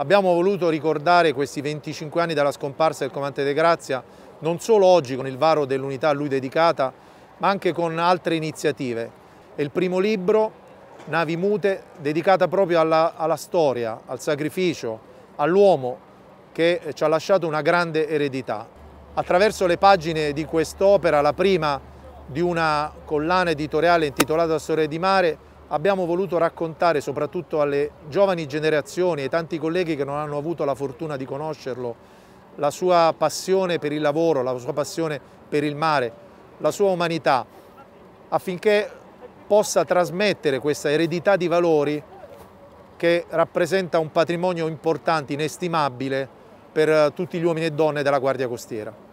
Abbiamo voluto ricordare questi 25 anni dalla scomparsa del comandante De Grazia, non solo oggi con il varo dell'unità a lui dedicata, ma anche con altre iniziative. È il primo libro, Navi Mute, dedicata proprio alla, alla storia, al sacrificio, all'uomo che ci ha lasciato una grande eredità. Attraverso le pagine di quest'opera, la prima di una collana editoriale intitolata Storia di mare, abbiamo voluto raccontare soprattutto alle giovani generazioni, ai tanti colleghi che non hanno avuto la fortuna di conoscerlo, la sua passione per il lavoro, la sua passione per il mare, la sua umanità, affinché possa trasmettere questa eredità di valori che rappresenta un patrimonio importante, inestimabile per eh, tutti gli uomini e donne della Guardia Costiera.